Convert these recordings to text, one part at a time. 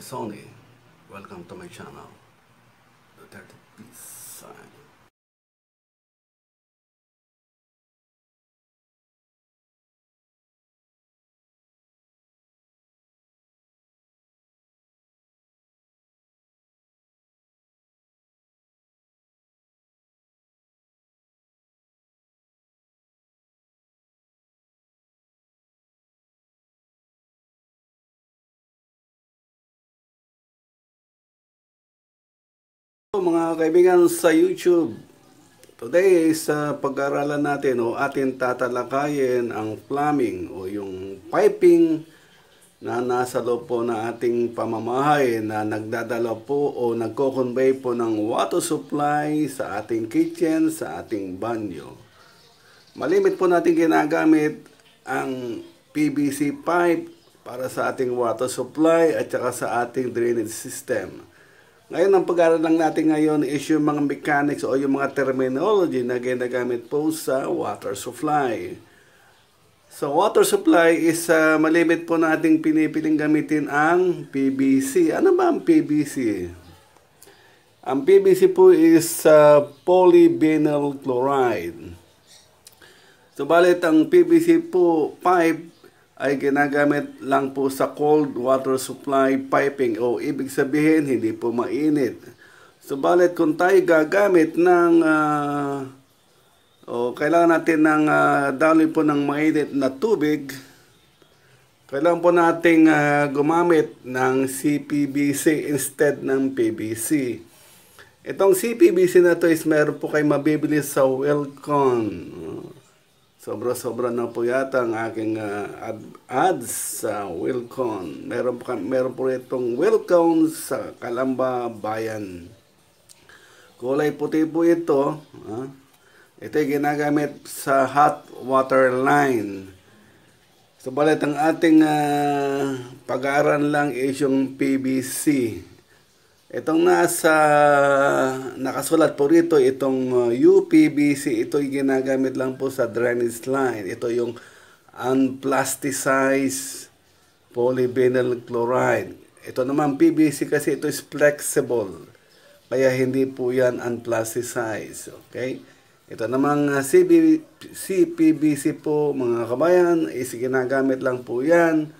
Sony. Eh. Welcome to my channel. The Dirty Peace Sign. mga kaibigan sa YouTube. Today sa uh, pag-aralan natin o atin tatalakayin ang plumbing o yung piping na nasa loob po na ating pamamahay na nagdadala po o nagko-convey po ng water supply sa ating kitchen, sa ating banyo. Malimit po natin ginagamit ang PVC pipe para sa ating water supply at saka sa ating drainage system. Ngayon, ang pag-aaral lang natin ngayon is yung mga mechanics o yung mga terminology na ginagamit po sa water supply. So, water supply is uh, malimit po nating pinipiling gamitin ang PVC. Ano ba ang PVC? Ang PVC po is uh, polyvinyl chloride. So, balit ang PVC po pipe ay ginagamit lang po sa cold water supply piping o ibig sabihin hindi po mainit. Subalit kung tayo gagamit ng uh, o kailangan natin ng uh, daloy po ng mainit na tubig, kailangan po nating uh, gumamit ng CPBC instead ng PVC. Itong CPBC na to is meron po kay mabibili sa Welcon. Sobra-sobra na po yata ang aking uh, ad ads sa Wilcon. Meron, pa, meron po itong Wilcon sa Kalamba Bayan. Kulay puti po ito. Uh, ito ay ginagamit sa hot water line. Subalit so, ang ating uh, pag-aaral lang is yung PVC. Itong nasa nakasulat po rito, itong UPBC, uh, ito yung ginagamit lang po sa drainage line. Ito yung unplasticized polyvinyl chloride. Ito naman PVC kasi ito is flexible. Kaya hindi po yan unplasticized. Okay? Ito naman uh, CB, CPBC po mga kabayan is ginagamit lang po yan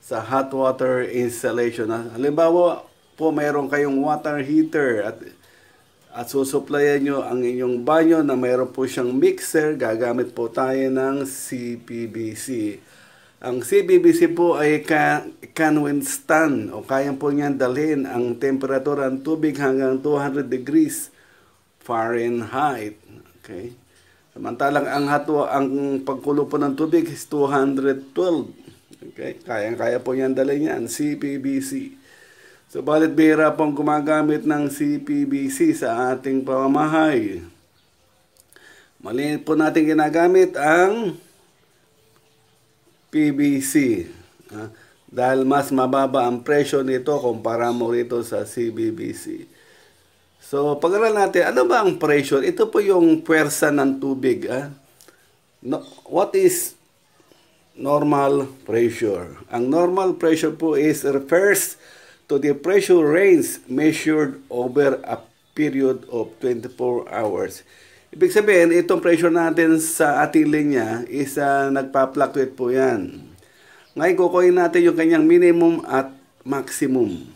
sa hot water installation. Halimbawa, po mayroon kayong water heater at at susuplayan nyo ang inyong banyo na mayroon po siyang mixer, gagamit po tayo ng CPBC. Ang CPBC po ay can, can withstand o kaya po niyan dalhin ang temperatura ng tubig hanggang 200 degrees Fahrenheit. Okay. Samantalang ang hato ang pagkulo po ng tubig is 212. Okay, kaya-kaya po niyan dalhin yan, CPBC. So, balit bihira pong gumagamit ng CPBC sa ating pamamahay. Mali po natin ginagamit ang PBC. Ah, dahil mas mababa ang presyo nito kumpara mo rito sa CBBC. So, pag-aral natin, ano ba ang pressure? Ito po yung pwersa ng tubig. Ah. No, what is normal pressure? Ang normal pressure po is refers to to the pressure range measured over a period of 24 hours. Ibig sabihin, itong pressure natin sa ating linya is uh, nagpa-fluctuate po yan. Ngayon, kukuhin natin yung kanyang minimum at maximum.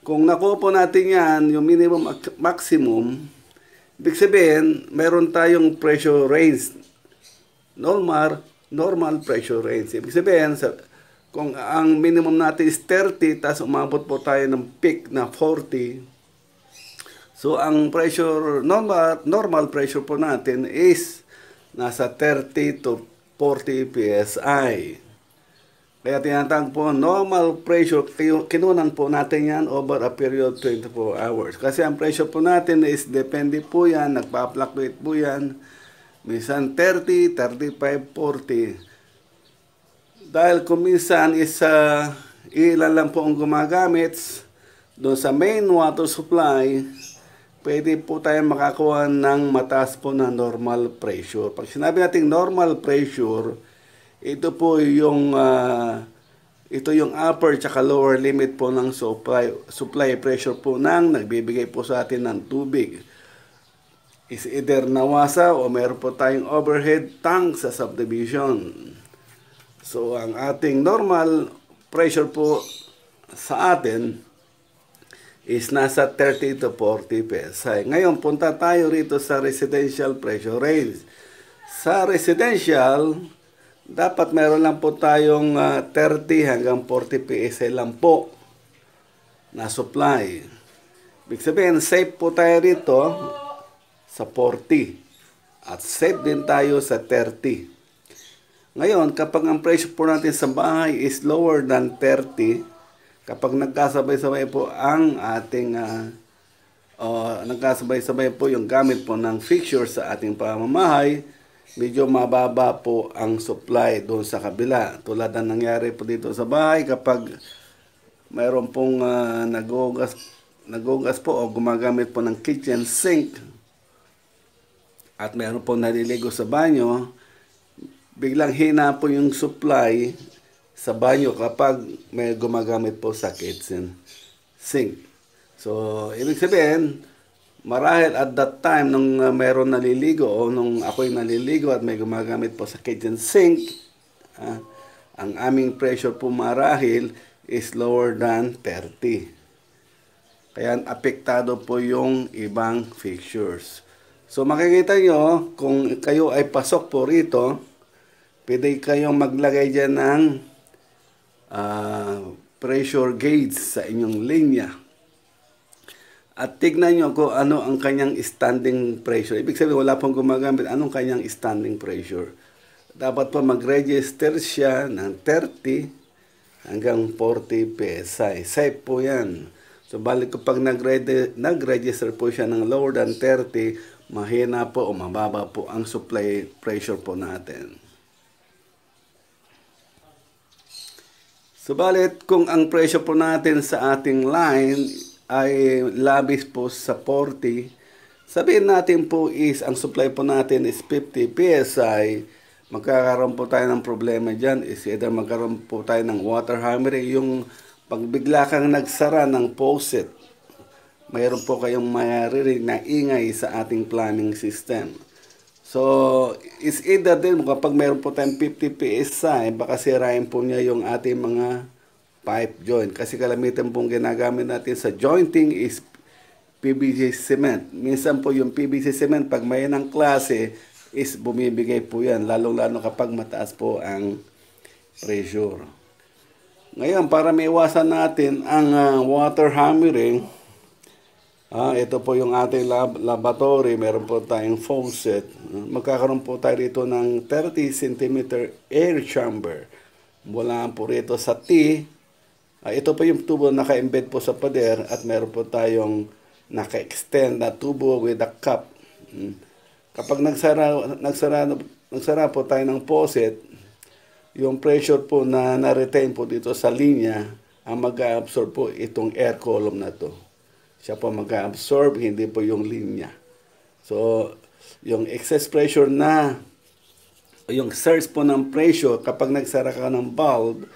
Kung nakuha po natin yan, yung minimum at maximum, ibig sabihin, meron tayong pressure range. Normal, normal pressure range. Ibig sabihin, sa, kung ang minimum natin is 30, tas umabot po tayo ng peak na 40, so ang pressure, normal, normal pressure po natin is nasa 30 to 40 PSI. Kaya tinatag po, normal pressure, kinunan po natin yan over a period 24 hours. Kasi ang pressure po natin is depende po yan, nagpa-fluctuate po yan. Minsan 30, 35, 40. Dahil kung minsan is uh, ilan lang po ang gumagamit doon sa main water supply, pwede po tayo makakuha ng mataas po na normal pressure. Pag sinabi natin normal pressure, ito po yung uh, ito yung upper tsaka lower limit po ng supply, supply pressure po ng nagbibigay po sa atin ng tubig. Is either nawasa o meron po tayong overhead tank sa subdivision. So, ang ating normal pressure po sa atin is nasa 30 to 40 PSI. Ngayon, punta tayo rito sa residential pressure range. Sa residential, dapat meron lang po tayong uh, ah, 30 hanggang 40 PSI lang po na supply. Ibig sabihin, safe po tayo rito sa 40 at safe din tayo sa 30. Ngayon, kapag ang presyo po natin sa bahay is lower than 30, kapag nagkasabay-sabay po ang ating uh, uh, nagkasabay-sabay po yung gamit po ng fixture sa ating pamamahay, medyo mababa po ang supply doon sa kabila. Tulad ng nangyari po dito sa bahay kapag mayroon pong uh, nagugas, nagugas po o gumagamit po ng kitchen sink at mayroon pong naliligo sa banyo, biglang hina po yung supply sa banyo kapag may gumagamit po sa kitchen sink. So, ibig sabihin, marahil at that time nung uh, meron naliligo o nung ako'y naliligo at may gumagamit po sa kitchen sink, uh, ang aming pressure po marahil is lower than 30. Kaya apektado po yung ibang fixtures. So makikita nyo, kung kayo ay pasok po rito, pwede kayong maglagay dyan ng uh, pressure gauge sa inyong linya. At tignan nyo kung ano ang kanyang standing pressure. Ibig sabihin, wala pong gumagamit. Anong kanyang standing pressure? Dapat po mag-register siya ng 30 hanggang 40 PSI. Eh, safe po yan. So, balik kapag nag-register po siya ng lower than 30, mahina po o mababa po ang supply pressure po natin. Subalit, kung ang presyo po natin sa ating line ay labis po sa 40, sabihin natin po is, ang supply po natin is 50 PSI, magkakaroon po tayo ng problema dyan is either magkaroon po tayo ng water hammering, yung pagbigla kang nagsara ng faucet, mayroon po kayong maririnig na ingay sa ating planning system. So, is either din kapag meron po tayong 50 PSI, eh, baka sirain po niya yung ating mga pipe joint. Kasi kalamitan pong ginagamit natin sa jointing is PVC cement. Minsan po yung PVC cement, pag may ng klase, is bumibigay po yan. Lalong-lalo kapag mataas po ang pressure. Ngayon, para maiwasan natin ang uh, water hammering, Ah, ito po yung ating lab- laboratory. Meron po tayong faucet. Magkakaroon po tayo dito ng 30 cm air chamber. Mula po rito sa T. Ah, ito po yung tubo na naka-embed po sa pader at meron po tayong naka-extend na tubo with a cup. Hmm. Kapag nagsara, nagsara, nagsara po tayo ng faucet, yung pressure po na na-retain po dito sa linya ang mag-absorb po itong air column na to siya po mag-absorb, hindi po yung linya. So, yung excess pressure na, yung surge po ng pressure, kapag nagsara ka ng valve,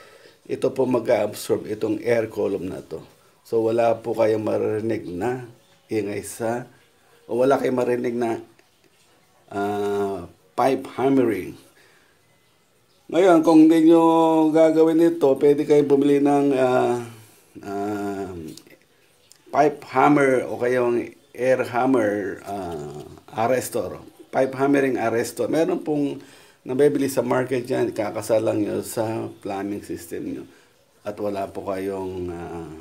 ito po mag-absorb itong air column na to. So, wala po kayong marinig na ingay sa, o wala kayong marinig na uh, pipe hammering. Ngayon, kung hindi nyo gagawin ito, pwede kayong bumili ng uh, uh, pipe hammer o kayong air hammer uh, ah, arrestor. Pipe hammering arrestor. Meron pong nabibili sa market yan, lang nyo sa plumbing system nyo. At wala po kayong uh, ah,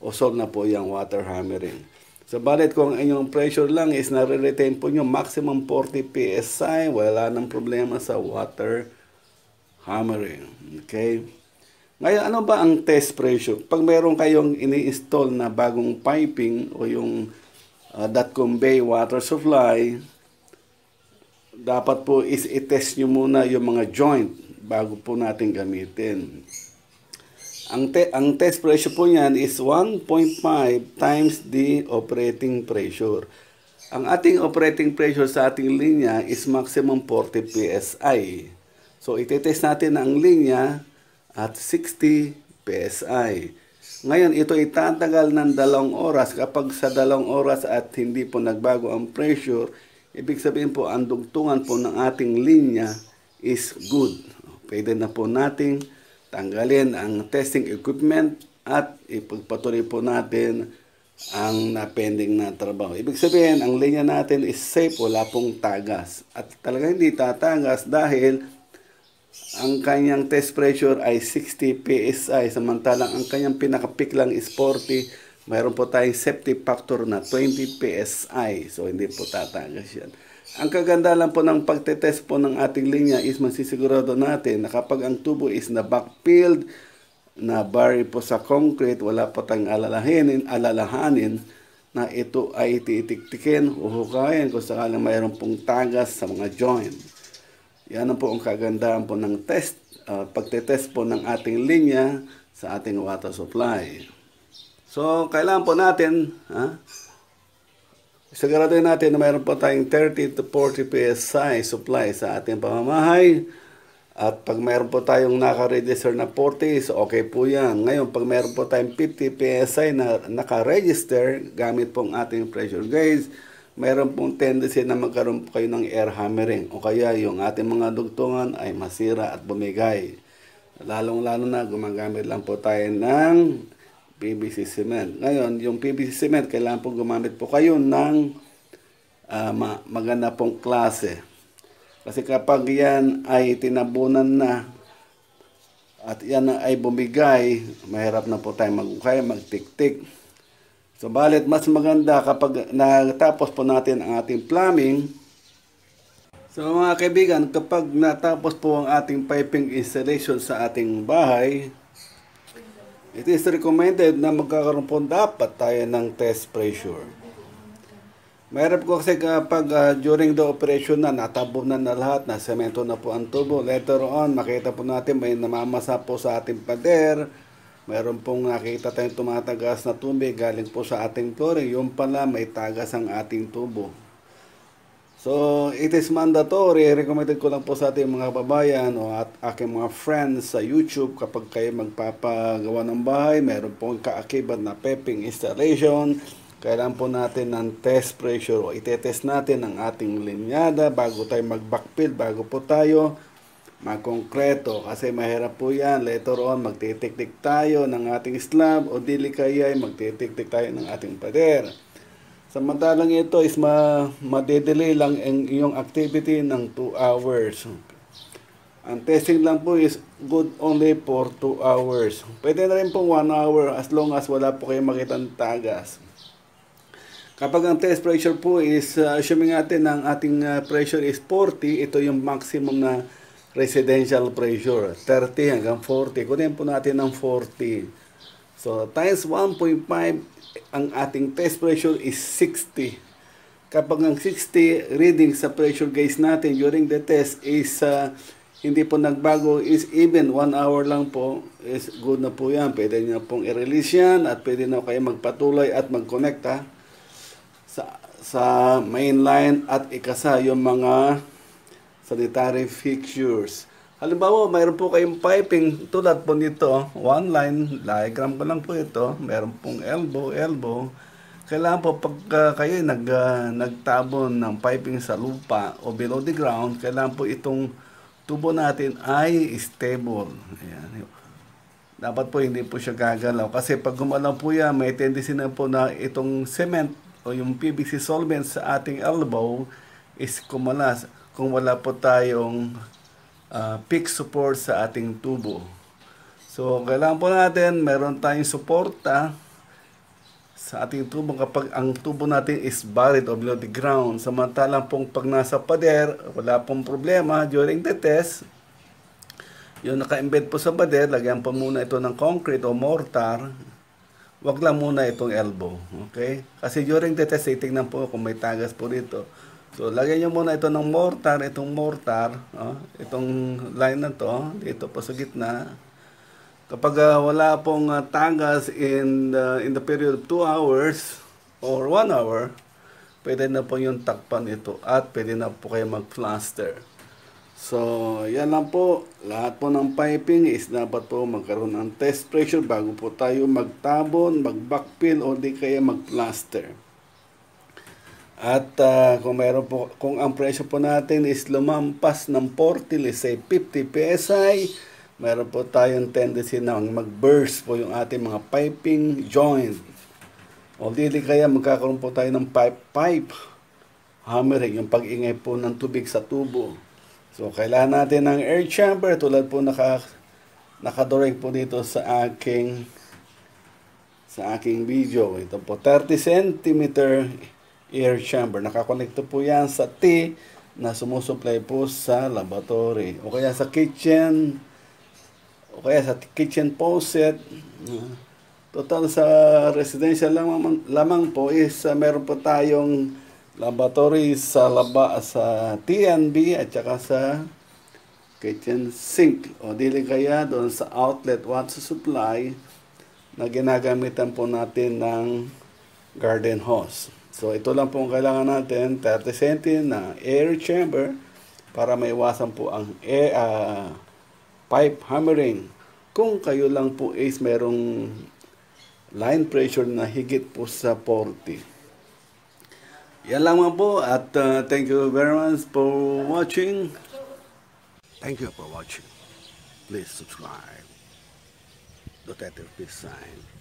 usog na po yung water hammering. So, balit kung inyong pressure lang is nare-retain po nyo maximum 40 PSI, wala nang problema sa water hammering. Okay? Ngayon, ano ba ang test pressure? Pag meron kayong ini-install na bagong piping o yung uh, ah, .com bay water supply, dapat po is i-test nyo muna yung mga joint bago po natin gamitin. Ang, te ang test pressure po niyan is 1.5 times the operating pressure. Ang ating operating pressure sa ating linya is maximum 40 PSI. So, iti-test natin ang linya at 60 PSI. Ngayon, ito ay tatagal ng dalawang oras. Kapag sa dalawang oras at hindi po nagbago ang pressure, ibig sabihin po, ang dugtungan po ng ating linya is good. Pwede na po nating tanggalin ang testing equipment at ipagpatuloy po natin ang napending na trabaho. Ibig sabihin, ang linya natin is safe, wala pong tagas. At talaga hindi tatagas dahil ang kanyang test pressure ay 60 PSI samantalang ang kanyang pinaka-peak lang is 40 mayroon po tayong safety factor na 20 PSI so hindi po tatagas yan ang kaganda lang po ng pagtetest po ng ating linya is masisigurado natin na kapag ang tubo is na backfilled na bari po sa concrete wala po tayong alalahanin, alalahanin na ito ay titiktikin, uhukayin kung sakaling mayroon pong tagas sa mga joint. Yan po ang kagandahan po ng test, uh, pagtetest po ng ating linya sa ating water supply. So, kailangan po natin, ha? Siguraduhin natin na mayroon po tayong 30 to 40 PSI supply sa ating pamamahay. At pag mayroon po tayong naka-register na 40, so okay po yan. Ngayon, pag mayroon po tayong 50 PSI na naka-register gamit pong ating pressure gauge, mayroon pong tendency na magkaroon po kayo ng air hammering o kaya yung ating mga dugtungan ay masira at bumigay. Lalong-lalo na gumagamit lang po tayo ng PVC cement. Ngayon, yung PVC cement, kailangan po gumamit po kayo ng uh, maganda pong klase. Kasi kapag yan ay tinabunan na at yan ay bumigay, mahirap na po tayo mag magtiktik. So, balit mas maganda kapag natapos po natin ang ating plumbing. So, mga kaibigan, kapag natapos po ang ating piping installation sa ating bahay, it is recommended na magkakaroon po dapat tayo ng test pressure. Mayroon ko kasi kapag uh, during the operation na natabo na na lahat, na semento na po ang tubo. Later on, makita po natin may namamasa po sa ating pader, mayroon pong nakita tayong tumatagas na tubig galing po sa ating flooring. Yung pala may tagas ang ating tubo. So, it is mandatory. Recommended ko lang po sa ating mga kababayan o at aking mga friends sa YouTube kapag kayo magpapagawa ng bahay, meron pong kaakibat na peping installation. Kailan po natin ng test pressure o itetest natin ang ating linyada bago tayo mag-backfill, bago po tayo makongkreto kasi mahirap po yan. Later on, magtitiktik tayo ng ating slab o dili kaya ay magtitiktik tayo ng ating pader. Samantalang ito is ma madedelay lang ang iyong activity ng 2 hours. Ang testing lang po is good only for 2 hours. Pwede na rin pong 1 hour as long as wala po kayong makitang tagas. Kapag ang test pressure po is, uh, assuming natin ang ating uh, pressure is 40, ito yung maximum na residential pressure, 30 hanggang 40. Kunin po natin ng 40. So, times 1.5, ang ating test pressure is 60. Kapag ang 60 reading sa pressure gauge natin during the test is uh, hindi po nagbago is even 1 hour lang po is good na po yan. Pwede nyo pong i-release yan at pwede na kayo magpatuloy at mag-connect ha, sa, sa main line at ikasa yung mga sanitary fixtures. Halimbawa, mayroon po kayong piping tulad po nito, one line, diagram ko lang po ito, mayroon pong elbow, elbow. Kailangan po pag uh, ah, kayo nag, uh, ah, nagtabon ng piping sa lupa o below the ground, kailangan po itong tubo natin ay stable. Ayan. Dapat po hindi po siya gagalaw kasi pag gumalaw po yan, may tendency na po na itong cement o yung PVC solvent sa ating elbow is kumalas kung wala po tayong uh, peak support sa ating tubo. So, kailangan po natin, meron tayong suporta sa ating tubo kapag ang tubo natin is buried or below the ground. Samantalang pong pag nasa pader, wala pong problema during the test. Yung naka-embed po sa pader, lagyan po muna ito ng concrete o mortar. Huwag lang muna itong elbow. Okay? Kasi during the test, itignan po kung may tagas po dito. So, lagay nyo muna ito ng mortar, itong mortar, oh, itong line na to, dito po sa gitna. Kapag uh, wala pong uh, ah, tagas in the, ah, in the period of 2 hours or 1 hour, pwede na po yung takpan ito at pwede na po kayo mag-plaster. So, yan lang po. Lahat po ng piping is dapat po magkaroon ng test pressure bago po tayo magtabon, mag-backfill o di kaya mag-plaster. At uh, kung meron po kung ang presyo po natin is lumampas ng 40 let's say 50 PSI, meron po tayong tendency na mag-burst po yung ating mga piping joint. O dili kaya magkakaroon po tayo ng pipe pipe hammering, yung pag-ingay po ng tubig sa tubo. So kailangan natin ng air chamber tulad po naka nakadirect po dito sa aking sa aking video. Ito po 30 cm air chamber. Nakakonekto po yan sa T na sumusupply po sa laboratory. O kaya sa kitchen, o kaya sa kitchen faucet. Total sa residential lamang, lamang po is uh, meron po tayong laboratory sa laba sa TNB at saka sa kitchen sink o dili kaya doon sa outlet water supply na ginagamitan po natin ng garden hose. So ito lang po ang kailangan natin, 30 cm na air chamber para maiwasan po ang air, uh, pipe hammering. Kung kayo lang po is merong line pressure na higit po sa 40. Yan lamang po at uh, thank you very much for watching. Thank you for watching. Please subscribe. Detective Peace Sign.